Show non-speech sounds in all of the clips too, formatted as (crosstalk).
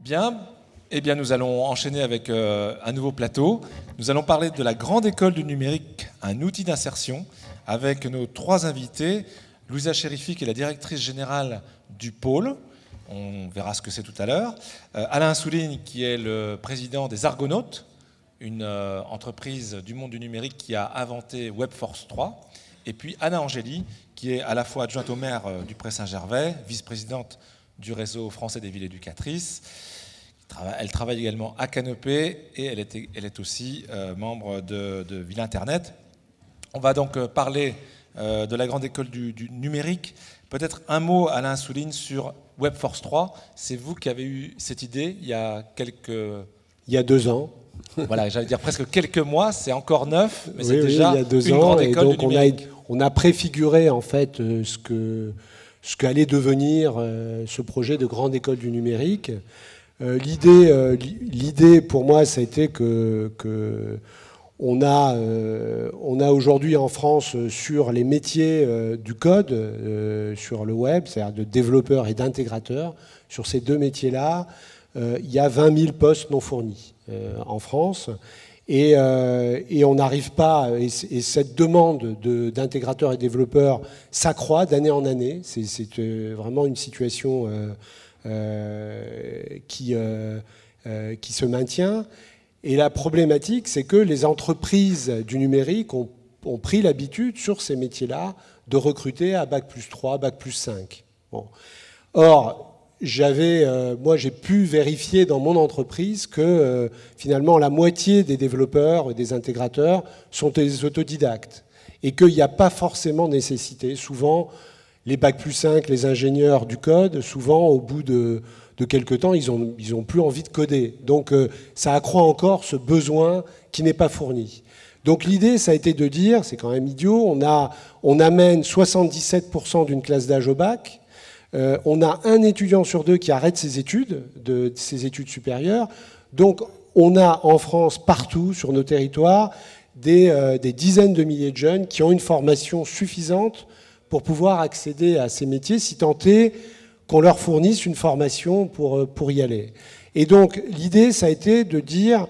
Bien, eh bien nous allons enchaîner avec euh, un nouveau plateau. Nous allons parler de la grande école du numérique, un outil d'insertion, avec nos trois invités. Louisa Chérifi, qui est la directrice générale du pôle, on verra ce que c'est tout à l'heure. Euh, Alain Souligne, qui est le président des Argonautes, une euh, entreprise du monde du numérique qui a inventé Webforce 3. Et puis Anna Angeli qui est à la fois adjointe au maire du Pré-Saint-Gervais, vice-présidente du réseau français des villes éducatrices. Elle travaille également à Canopée et elle est, elle est aussi euh, membre de, Ville Internet. On va donc euh, parler euh, de la grande école du, numérique. Peut-être un mot, Alain Souligne, sur Webforce 3. C'est vous qui avez eu cette idée il y a quelques... Il y a deux ans. voilà, j'allais dire presque quelques mois, c'est encore neuf, mais oui, c'est oui, déjà il y a deux ans, et donc On a, préfiguré en fait ce que ce qu'allait devenir euh, ce projet de grande école du numérique. Euh, euh, l'idée, pour moi, ça a été que, on a, on a aujourd'hui en France sur les métiers du code, sur le web, c'est-à-dire de développeur et d'intégrateur, sur ces deux métiers-là, il y a 20 000 postes non fournis en France. Euh, et, on n'arrive pas, et, cette demande d'intégrateurs et développeurs s'accroît d'année en année. C'est euh, vraiment une situation euh, qui, qui se maintient. Et la problématique, c'est que les entreprises du numérique ont, pris l'habitude sur ces métiers-là de recruter à Bac plus 3, Bac plus 5. Bon. Or, j'avais, euh, moi, j'ai pu vérifier dans mon entreprise que euh, finalement la moitié des développeurs et des intégrateurs sont des autodidactes et qu'il n'y a pas forcément nécessité. Souvent, les bac plus 5, les ingénieurs du code, souvent au bout de, de quelques temps, ils ont, ils ont plus envie de coder. Donc, euh, ça accroît encore ce besoin qui n'est pas fourni. Donc l'idée, ça a été de dire, c'est quand même idiot, on, a, on amène 77% d'une classe d'âge au bac, euh, on a un étudiant sur deux qui arrête ses études, ses études supérieures. Donc on a en France, partout sur nos territoires, euh, des, dizaines de milliers de jeunes qui ont une formation suffisante pour pouvoir accéder à ces métiers, si tant est qu'on leur fournisse une formation pour, euh, y aller. Et donc l'idée, ça a été de dire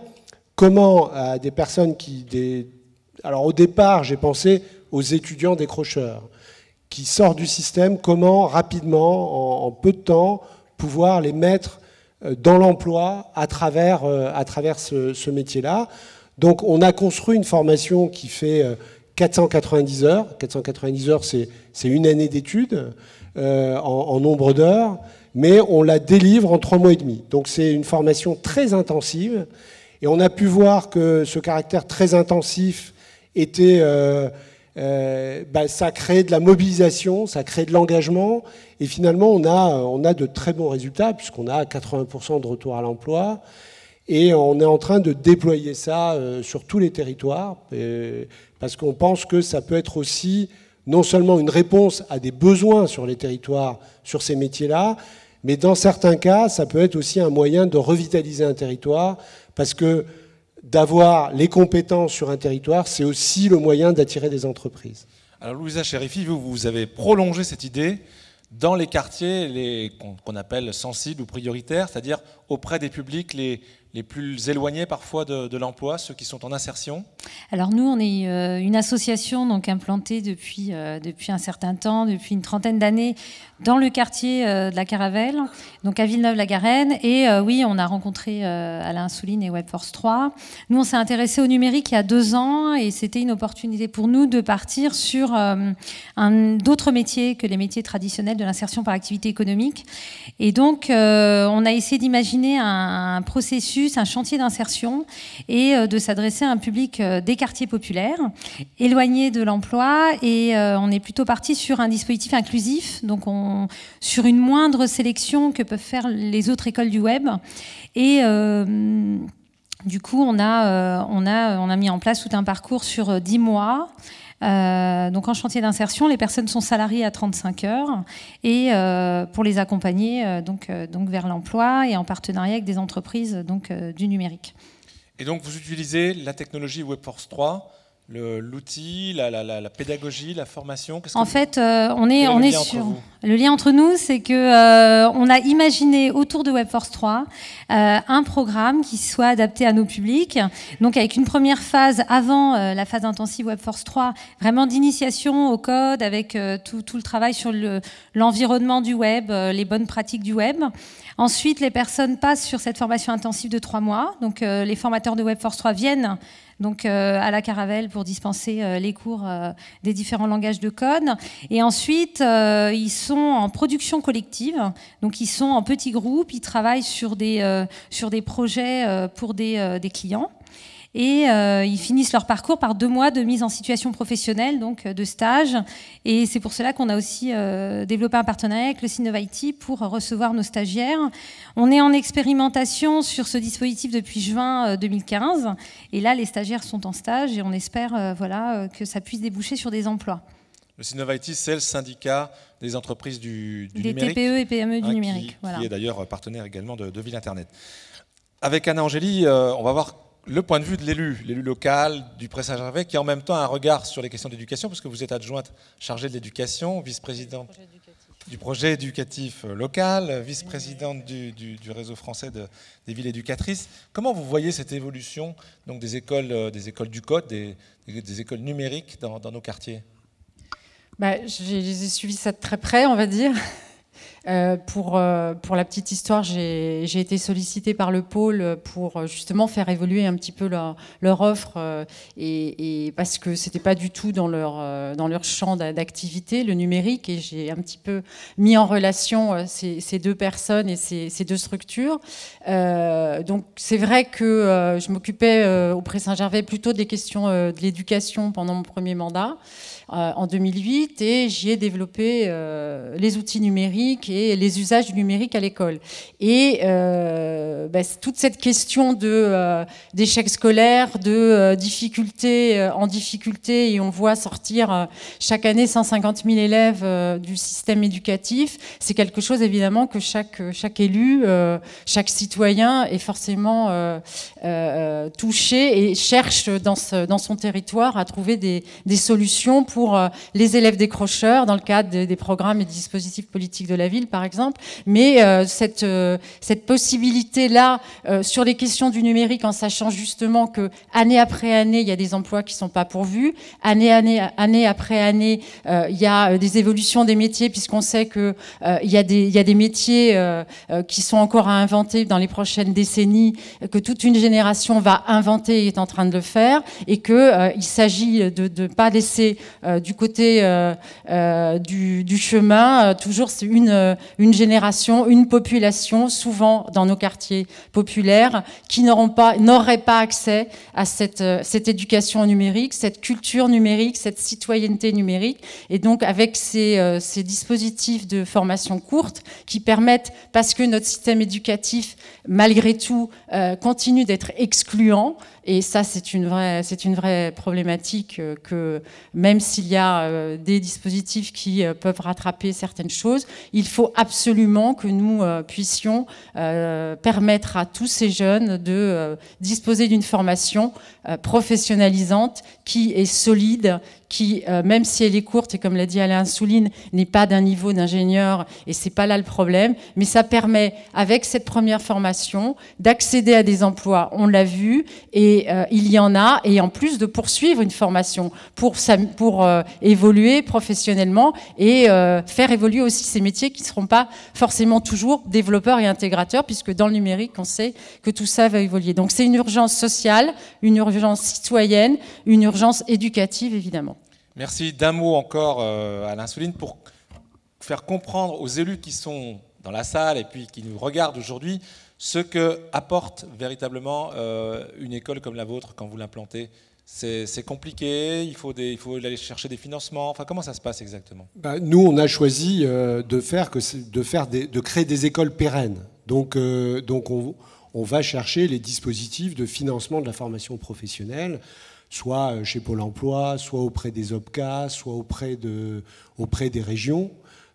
comment des personnes qui... Alors au départ, j'ai pensé aux étudiants décrocheurs qui sort du système, comment rapidement, en, peu de temps, pouvoir les mettre euh, dans l'emploi à travers, euh, à travers ce, métier-là. Donc on a construit une formation qui fait 490 euh, heures. 490 heures, c'est une année d'études en, nombre d'heures, mais on la délivre en trois mois et demi. Donc c'est une formation très intensive, et on a pu voir que ce caractère très intensif était... Euh, bah, ça crée de la mobilisation, ça crée de l'engagement, et finalement on a, on a de très bons résultats, puisqu'on a 80% de retour à l'emploi, et on est en train de déployer ça euh, sur tous les territoires, euh, parce qu'on pense que ça peut être aussi non seulement une réponse à des besoins sur les territoires, sur ces métiers-là, mais dans certains cas, ça peut être aussi un moyen de revitaliser un territoire, parce que d'avoir les compétences sur un territoire, c'est aussi le moyen d'attirer des entreprises. Alors Louisa Chérifi, vous, vous avez prolongé cette idée dans les quartiers qu'on appelle sensibles ou prioritaires, c'est-à-dire auprès des publics les, les plus éloignés parfois de, l'emploi, ceux qui sont en insertion Alors nous, on est euh, une association donc implantée depuis, euh, depuis un certain temps, depuis une trentaine d'années, dans le quartier euh, de la Caravelle, donc à Villeneuve-la-Garenne. Et oui, on a rencontré Alain Souline et Webforce 3. Nous, on s'est intéressé au numérique il y a deux ans et c'était une opportunité pour nous de partir sur d'autres métiers que les métiers traditionnels de l'insertion par activité économique. Et donc, on a essayé d'imaginer un processus un chantier d'insertion et euh, de s'adresser à un public euh, des quartiers populaires, éloigné de l'emploi. Et euh, on est plutôt parti sur un dispositif inclusif, donc sur une moindre sélection que peuvent faire les autres écoles du web. Et du coup, on a, on, a, on a mis en place tout un parcours sur 10 mois euh, donc en chantier d'insertion, les personnes sont salariées à 35 heures et euh, pour les accompagner euh, vers l'emploi et en partenariat avec des entreprises du numérique. Et donc vous utilisez la technologie Webforce 3 L'outil, la, pédagogie, la formation En fait, euh, on est, on est sur. Le lien entre nous, c'est que euh, on a imaginé autour de Webforce 3 euh, un programme qui soit adapté à nos publics. Donc, avec une première phase avant la phase intensive Webforce 3, vraiment d'initiation au code, avec tout, le travail sur l'environnement du web, les bonnes pratiques du web. Ensuite, les personnes passent sur cette formation intensive de trois mois. Donc, les formateurs de Webforce 3 viennent donc euh, à la Caravelle pour dispenser euh, les cours euh, des différents langages de code. Et ensuite, ils sont en production collective, donc ils sont en petits groupes, ils travaillent sur des, sur des projets pour des, des clients. Et euh, ils finissent leur parcours par deux mois de mise en situation professionnelle, donc euh, de stage. Et c'est pour cela qu'on a aussi euh, développé un partenariat avec le Sinova pour recevoir nos stagiaires. On est en expérimentation sur ce dispositif depuis juin 2015. Et là, les stagiaires sont en stage et on espère voilà, que ça puisse déboucher sur des emplois. Le Sinova c'est le syndicat des entreprises du, du des TPE e et PME du hein, numérique. Qui, est d'ailleurs partenaire également de, de Ville Internet. Avec Anna Angélie, on va voir le point de vue de l'élu, l'élu local du Pré-Saint-Gervais, qui en même temps un regard sur les questions d'éducation, parce que vous êtes adjointe chargée de l'éducation, vice-présidente du projet éducatif euh, local, vice-présidente du, réseau français de, des villes éducatrices. Comment vous voyez cette évolution donc des, écoles, euh, des écoles du code, des, écoles numériques dans, nos quartiers bah, J'ai suivi ça de très près, on va dire. Euh, pour, euh, pour la petite histoire, j'ai été sollicitée par le pôle pour euh, justement faire évoluer un petit peu leur, offre et, parce que c'était pas du tout dans leur, dans leur champ d'activité, le numérique, et j'ai un petit peu mis en relation ces, deux personnes et ces, ces deux structures. donc c'est vrai que je m'occupais auprès Saint-Gervais plutôt des questions de l'éducation pendant mon premier mandat en 2008 et j'y ai développé les outils numériques et les usages du numérique à l'école. Et euh, ben, toute cette question de euh, d'échecs scolaires, de euh, difficultés en difficulté, et on voit sortir chaque année 150 000 élèves du système éducatif, c'est quelque chose évidemment que chaque chaque élu, chaque citoyen est forcément touché et cherche dans son territoire à trouver des, solutions pour les élèves décrocheurs dans le cadre des, programmes et dispositifs politiques de la ville par exemple. Mais euh, cette, euh, cette possibilité-là, euh, sur les questions du numérique, en sachant justement que année après année, il y a des emplois qui ne sont pas pourvus, année, année, année après année, il y a des évolutions des métiers, puisqu'on sait qu'il il y, a des, y a des métiers qui sont encore à inventer dans les prochaines décennies, que toute une génération va inventer et est en train de le faire, et qu'il il s'agit de ne pas laisser du côté du, du, chemin toujours une euh, une, génération, une population, souvent dans nos quartiers populaires, qui n'auront pas, n'auraient pas accès à cette, euh, cette éducation numérique, cette culture numérique, cette citoyenneté numérique. Et donc, avec ces, euh, ces dispositifs de formation courte qui permettent, parce que notre système éducatif, malgré tout, continue d'être excluant, et ça, c'est une vraie, c'est une vraie problématique que même s'il y a des dispositifs qui peuvent rattraper certaines choses, il faut faut absolument que nous euh, puissions euh, permettre à tous ces jeunes de euh, disposer d'une formation professionnalisante qui est solide, qui, euh, même si elle est courte, et comme l'a dit Alain Souline, n'est pas d'un niveau d'ingénieur, et c'est pas là le problème, mais ça permet, avec cette première formation, d'accéder à des emplois, on l'a vu, et euh, il y en a, et en plus de poursuivre une formation pour, pour euh, évoluer professionnellement et faire évoluer aussi ces métiers qui ne seront pas forcément toujours développeurs et intégrateurs, puisque dans le numérique, on sait que tout ça va évoluer. Donc c'est une urgence sociale, une urgence citoyenne, une urgence éducative, évidemment. Merci. D'un mot encore euh, à l'insuline pour faire comprendre aux élus qui sont dans la salle et puis qui nous regardent aujourd'hui ce que apporte véritablement euh, une école comme la vôtre quand vous l'implantez c'est compliqué, il faut, aller chercher des financements. Enfin, comment ça se passe exactement ben, Nous, on a choisi euh, de, faire de, créer des écoles pérennes. Donc, on, va chercher les dispositifs de financement de la formation professionnelle soit euh, chez Pôle Emploi, soit auprès des OPCA, soit auprès, de, auprès des régions.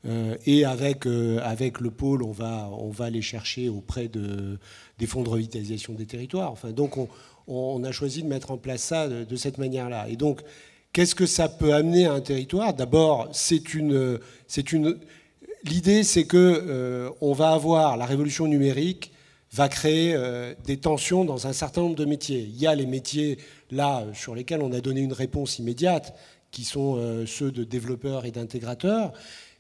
Euh, et avec, euh, avec le pôle, on va, on va les chercher auprès de, des fonds de revitalisation des territoires. Enfin, donc, on, a choisi de mettre en place ça de, cette manière-là. Et donc, qu'est-ce que ça peut amener à un territoire D'abord, c'est une, l'idée, c'est qu'on va avoir la révolution numérique va créer euh, des tensions dans un certain nombre de métiers. Il y a les métiers, là, sur lesquels on a donné une réponse immédiate, qui sont euh, ceux de développeurs et d'intégrateurs,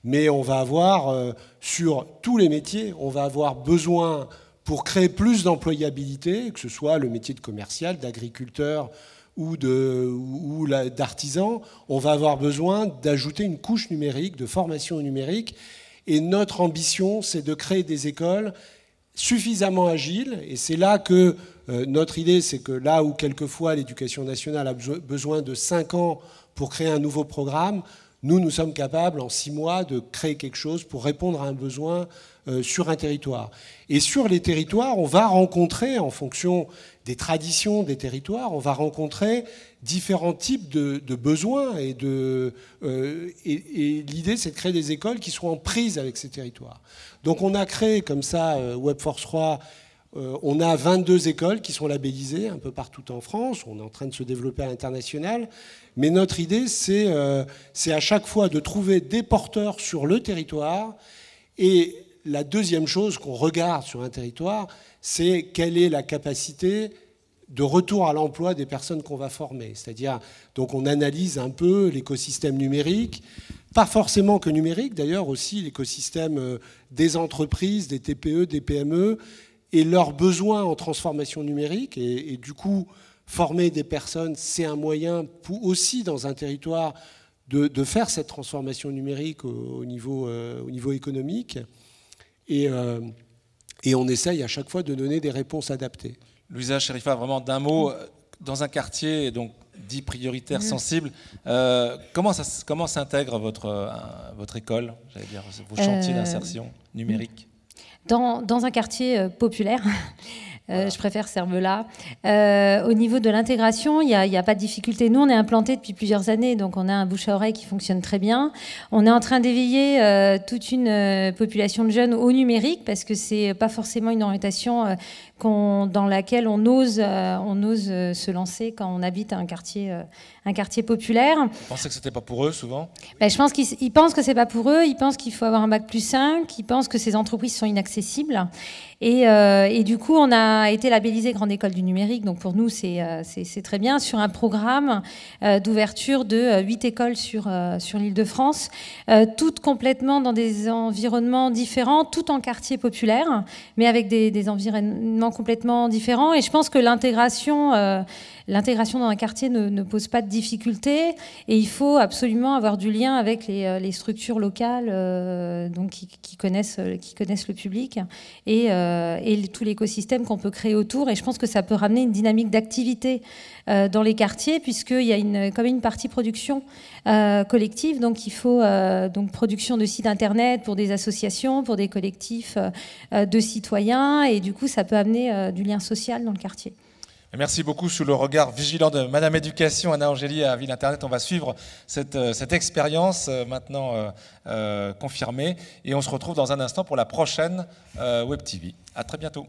mais on va avoir, euh, sur tous les métiers, on va avoir besoin, pour créer plus d'employabilité, que ce soit le métier de commercial, d'agriculteur, ou, d'artisan, ou on va avoir besoin d'ajouter une couche numérique, de formation numérique. Et notre ambition, c'est de créer des écoles suffisamment agile, et c'est là que euh, notre idée, c'est que là où quelquefois l'éducation nationale a besoin de cinq ans pour créer un nouveau programme, nous, nous sommes capables en six mois de créer quelque chose pour répondre à un besoin euh, sur un territoire. Et sur les territoires, on va rencontrer, en fonction des traditions des territoires, on va rencontrer différents types de, besoins. Euh, et, l'idée, c'est de créer des écoles qui soient en prise avec ces territoires. Donc on a créé comme ça euh, Web Force 3 euh, on a 22 écoles qui sont labellisées un peu partout en France. On est en train de se développer à l'international. Mais notre idée, euh, c'est à chaque fois de trouver des porteurs sur le territoire. Et la deuxième chose qu'on regarde sur un territoire, c'est quelle est la capacité de retour à l'emploi des personnes qu'on va former. C'est-à-dire, donc on analyse un peu l'écosystème numérique, pas forcément que numérique, d'ailleurs aussi l'écosystème euh, des entreprises, des TPE, des PME, et leurs besoins en transformation numérique. Et, du coup, former des personnes, c'est un moyen aussi dans un territoire de, faire cette transformation numérique au, niveau, euh, au niveau, économique. Euh, et, on essaye à chaque fois de donner des réponses adaptées. Louisa Sherifa, vraiment d'un mot, mm. euh, dans un quartier donc dit prioritaire, mm. sensible, comment, comment s'intègre votre, votre école, j'allais dire, vos chantiers d'insertion numérique dans, un quartier euh, populaire. (laughs) Euh, je préfère serbe là. Euh, au niveau de l'intégration, il n'y a, pas de difficulté. Nous, on est implanté depuis plusieurs années, donc on a un bouche à oreille qui fonctionne très bien. On est en train d'éveiller toute une population de jeunes au numérique parce que c'est pas forcément une orientation dans laquelle on ose, euh, on ose euh, se lancer quand on habite un quartier, euh, un quartier populaire. Vous pensez que c'était pas pour eux souvent ben, Je pense qu'ils pensent que c'est pas pour eux, ils pensent qu'il faut avoir un bac plus 5, ils pensent que ces entreprises sont inaccessibles. Et, du coup, on a été labellisé Grande École du Numérique, donc pour nous c'est très bien, sur un programme d'ouverture de 8 écoles sur, sur l'île de France, toutes complètement dans des environnements différents, tout en quartier populaire, mais avec des environnements complètement différent. Et je pense que l'intégration, euh, l'intégration dans un quartier ne, ne, pose pas de difficultés. Et il faut absolument avoir du lien avec les, euh, structures locales, euh, donc qui, connaissent, qui connaissent le public et, et tout l'écosystème qu'on peut créer autour. Et je pense que ça peut ramener une dynamique d'activité dans les quartiers, puisqu'il y a une, quand une partie production collective. Donc il faut donc production de sites internet pour des associations, pour des collectifs de citoyens. Et du coup, ça peut amener euh, du lien social dans le quartier. Merci beaucoup sous le regard vigilant de Madame Éducation, Anna Angélie à Ville Internet. On va suivre cette, euh, expérience euh, maintenant confirmée et on se retrouve dans un instant pour la prochaine Web TV. À très bientôt.